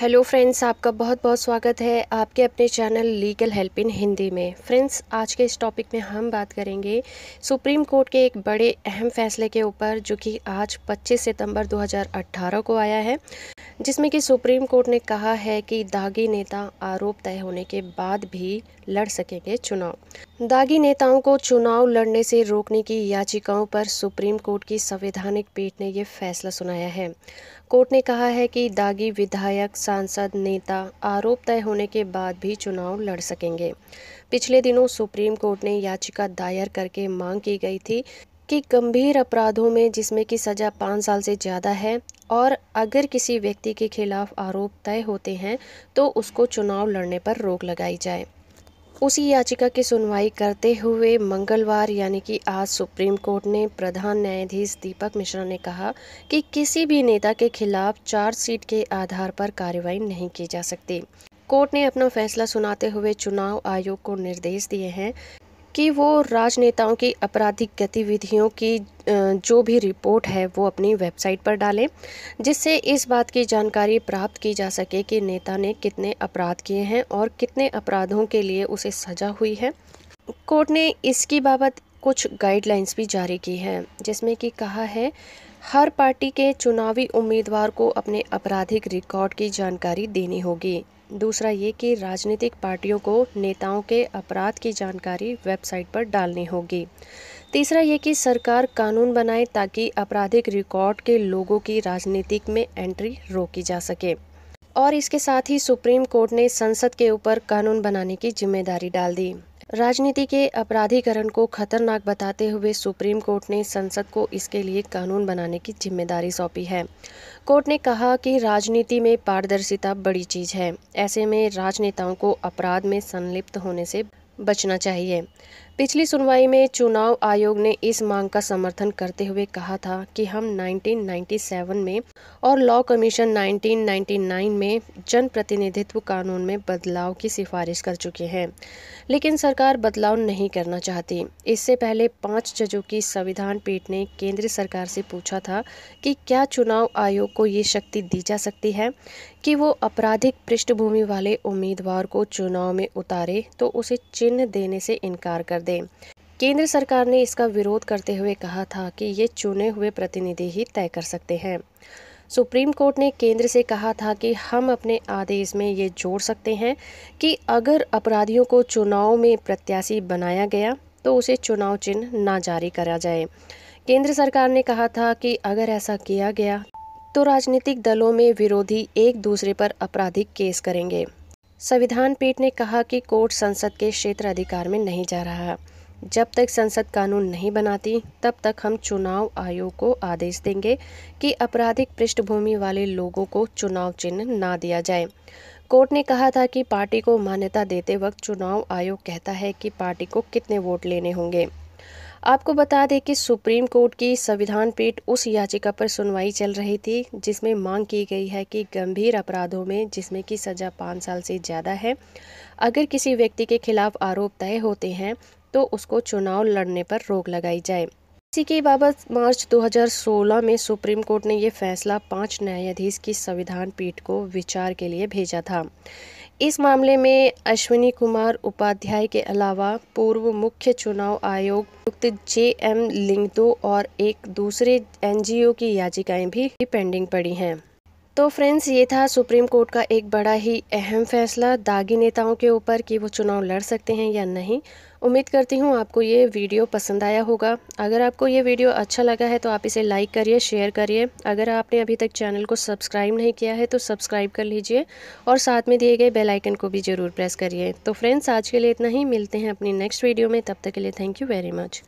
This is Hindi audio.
हेलो फ्रेंड्स आपका बहुत बहुत स्वागत है आपके अपने channel legal help in Hindi में फ्रेंड्स आज के इस टॉपिक में हम बात करेंगे सुप्रीम कोर्ट के एक बड़े अहम फैसले के ऊपर जो कि आज 25 सितंबर 2018 को आया है जिसमें कि सुप्रीम कोर्ट ने कहा है कि दागी नेता आरोप तय होने के बाद भी लड़ सकेंगे चुनाव दागी नेताओं को चुनाव लड़ने से रोकने की याचिकाओं पर सुप्रीम कोर्ट की संवैधानिक पीठ ने ये फैसला सुनाया है कोर्ट ने कहा है कि दागी विधायक सांसद नेता आरोप तय होने के बाद भी चुनाव लड़ सकेंगे पिछले दिनों सुप्रीम कोर्ट ने याचिका दायर करके मांग की गई थी कि गंभीर अपराधों में जिसमें की सज़ा पाँच साल से ज़्यादा है और अगर किसी व्यक्ति के खिलाफ आरोप तय होते हैं तो उसको चुनाव लड़ने पर रोक लगाई जाए उसी याचिका की सुनवाई करते हुए मंगलवार यानी कि आज सुप्रीम कोर्ट ने प्रधान न्यायाधीश दीपक मिश्रा ने कहा कि किसी भी नेता के खिलाफ सीट के आधार पर कार्रवाई नहीं की जा सकती कोर्ट ने अपना फैसला सुनाते हुए चुनाव आयोग को निर्देश दिए हैं कि वो राजनेताओं की आपराधिक गतिविधियों की जो भी रिपोर्ट है वो अपनी वेबसाइट पर डालें जिससे इस बात की जानकारी प्राप्त की जा सके कि नेता ने कितने अपराध किए हैं और कितने अपराधों के लिए उसे सज़ा हुई है कोर्ट ने इसकी बाबत कुछ गाइडलाइंस भी जारी की हैं जिसमें कि कहा है हर पार्टी के चुनावी उम्मीदवार को अपने आपराधिक रिकॉर्ड की जानकारी देनी होगी दूसरा ये कि राजनीतिक पार्टियों को नेताओं के अपराध की जानकारी वेबसाइट पर डालनी होगी तीसरा ये कि सरकार कानून बनाए ताकि आपराधिक रिकॉर्ड के लोगों की राजनीतिक में एंट्री रोकी जा सके और इसके साथ ही सुप्रीम कोर्ट ने संसद के ऊपर कानून बनाने की जिम्मेदारी डाल दी राजनीति के अपराधीकरण को खतरनाक बताते हुए सुप्रीम कोर्ट ने संसद को इसके लिए कानून बनाने की जिम्मेदारी सौंपी है कोर्ट ने कहा कि राजनीति में पारदर्शिता बड़ी चीज है ऐसे में राजनेताओं को अपराध में संलिप्त होने से बचना चाहिए पिछली सुनवाई में चुनाव आयोग ने इस मांग का समर्थन करते हुए कहा था कि हम 1997 में और लॉ कमीशन 1999 में जनप्रतिनिधित्व कानून में बदलाव की सिफारिश कर चुके हैं लेकिन सरकार बदलाव नहीं करना चाहती इससे पहले पांच जजों की संविधान पीठ ने केंद्र सरकार से पूछा था कि क्या चुनाव आयोग को ये शक्ति दी जा सकती है कि वो आपराधिक पृष्ठभूमि वाले उम्मीदवार को चुनाव में उतारे तो उसे चिन्ह देने से इनकार कर दें केंद्र सरकार ने इसका विरोध करते हुए कहा था कि ये चुने हुए प्रतिनिधि ही तय कर सकते हैं सुप्रीम कोर्ट ने केंद्र से कहा था कि हम अपने आदेश में ये जोड़ सकते हैं कि अगर अपराधियों को चुनाव में प्रत्याशी बनाया गया तो उसे चुनाव चिन्ह ना जारी करा जाए केंद्र सरकार ने कहा था कि अगर ऐसा किया गया तो राजनीतिक दलों में विरोधी एक दूसरे पर आपराधिक केस करेंगे संविधान पीठ ने कहा कि कोर्ट संसद के क्षेत्र अधिकार में नहीं जा रहा जब तक संसद कानून नहीं बनाती तब तक हम चुनाव आयोग को आदेश देंगे कि आपराधिक पृष्ठभूमि वाले लोगों को चुनाव चिन्ह ना दिया जाए कोर्ट ने कहा था कि पार्टी को मान्यता देते वक्त चुनाव आयोग कहता है कि पार्टी को कितने वोट लेने होंगे आपको बता दें कि सुप्रीम कोर्ट की संविधान पीठ उस याचिका पर सुनवाई चल रही थी जिसमें मांग की गई है कि गंभीर अपराधों में जिसमें की सज़ा पाँच साल से ज़्यादा है अगर किसी व्यक्ति के खिलाफ आरोप तय होते हैं तो उसको चुनाव लड़ने पर रोक लगाई जाए इसी के बाबत मार्च 2016 में सुप्रीम कोर्ट ने यह फैसला पांच न्यायाधीश की संविधान पीठ को विचार के लिए भेजा था इस मामले में अश्विनी कुमार उपाध्याय के अलावा पूर्व मुख्य चुनाव आयोग जे एम लिंगदो और एक दूसरे एनजीओ की याचिकाएं भी पेंडिंग पड़ी हैं तो फ्रेंड्स ये था सुप्रीम कोर्ट का एक बड़ा ही अहम फैसला दागी नेताओं के ऊपर कि वो चुनाव लड़ सकते हैं या नहीं उम्मीद करती हूँ आपको ये वीडियो पसंद आया होगा अगर आपको ये वीडियो अच्छा लगा है तो आप इसे लाइक करिए शेयर करिए अगर आपने अभी तक चैनल को सब्सक्राइब नहीं किया है तो सब्सक्राइब कर लीजिए और साथ में दिए गए बेल आइकन को भी ज़रूर प्रेस करिए तो फ्रेंड्स आज के लिए इतना ही मिलते हैं अपनी नेक्स्ट वीडियो में तब तक के लिए थैंक यू वेरी मच